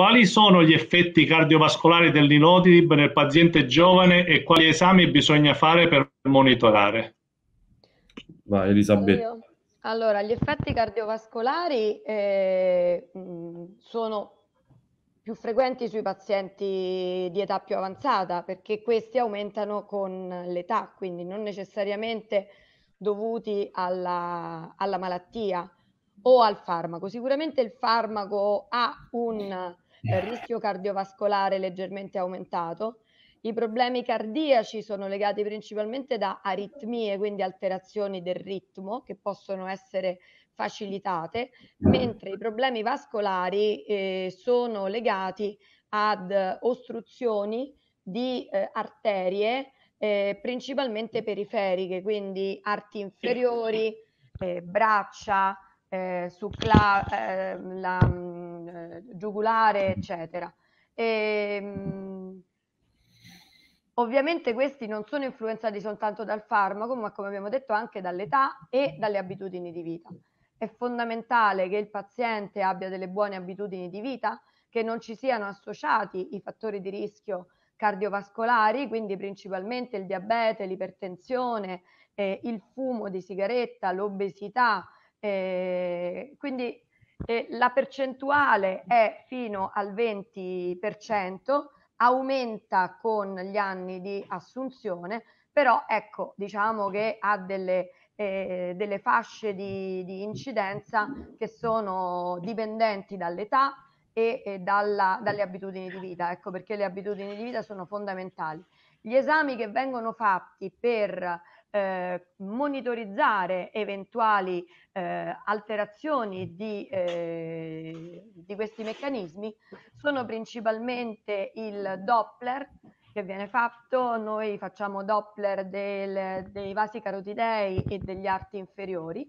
Quali sono gli effetti cardiovascolari del nel paziente giovane e quali esami bisogna fare per monitorare? Vai Elisabetta. Allora, gli effetti cardiovascolari eh, mm, sono più frequenti sui pazienti di età più avanzata perché questi aumentano con l'età, quindi non necessariamente dovuti alla, alla malattia o al farmaco. Sicuramente il farmaco ha un eh, rischio cardiovascolare leggermente aumentato. I problemi cardiaci sono legati principalmente da aritmie, quindi alterazioni del ritmo che possono essere facilitate, mentre i problemi vascolari eh, sono legati ad eh, ostruzioni di eh, arterie eh, principalmente periferiche, quindi arti inferiori, eh, braccia, eh, sulla ehm, la, mm, giugulare, eccetera. E, ehm, ovviamente questi non sono influenzati soltanto dal farmaco, ma come abbiamo detto anche dall'età e dalle abitudini di vita. È fondamentale che il paziente abbia delle buone abitudini di vita, che non ci siano associati i fattori di rischio cardiovascolari, quindi principalmente il diabete, l'ipertensione, eh, il fumo di sigaretta, l'obesità. Eh, quindi eh, la percentuale è fino al 20%, aumenta con gli anni di assunzione, però ecco, diciamo che ha delle, eh, delle fasce di, di, incidenza che sono dipendenti dall'età e, e dalla, dalle abitudini di vita, ecco perché le abitudini di vita sono fondamentali. Gli esami che vengono fatti per eh, monitorizzare eventuali eh, alterazioni di, eh, di questi meccanismi sono principalmente il Doppler che viene fatto, noi facciamo Doppler del, dei vasi carotidei e degli arti inferiori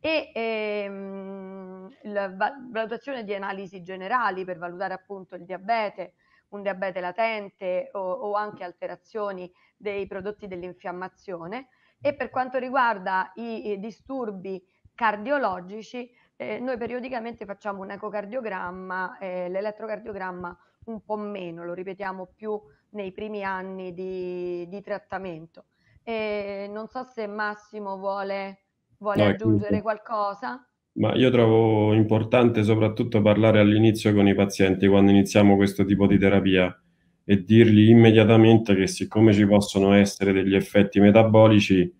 e ehm, la valutazione di analisi generali per valutare appunto il diabete, un diabete latente o, o anche alterazioni dei prodotti dell'infiammazione e per quanto riguarda i, i disturbi cardiologici, eh, noi periodicamente facciamo un ecocardiogramma, eh, l'elettrocardiogramma un po' meno, lo ripetiamo più nei primi anni di, di trattamento. E non so se Massimo vuole, vuole no, aggiungere quindi. qualcosa. Ma io trovo importante soprattutto parlare all'inizio con i pazienti quando iniziamo questo tipo di terapia, e dirgli immediatamente che siccome ci possono essere degli effetti metabolici,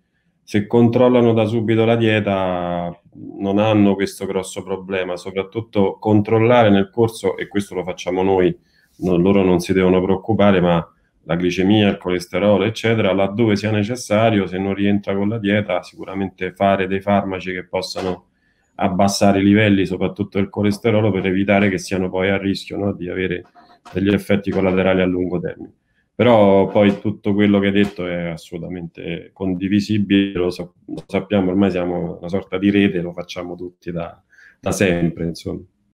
se controllano da subito la dieta non hanno questo grosso problema, soprattutto controllare nel corso, e questo lo facciamo noi, non, loro non si devono preoccupare, ma la glicemia, il colesterolo, eccetera, laddove sia necessario, se non rientra con la dieta, sicuramente fare dei farmaci che possano abbassare i livelli, soprattutto del colesterolo, per evitare che siano poi a rischio no, di avere degli effetti collaterali a lungo termine. Però poi tutto quello che hai detto è assolutamente condivisibile, lo, so, lo sappiamo, ormai siamo una sorta di rete, lo facciamo tutti da, da sempre, insomma.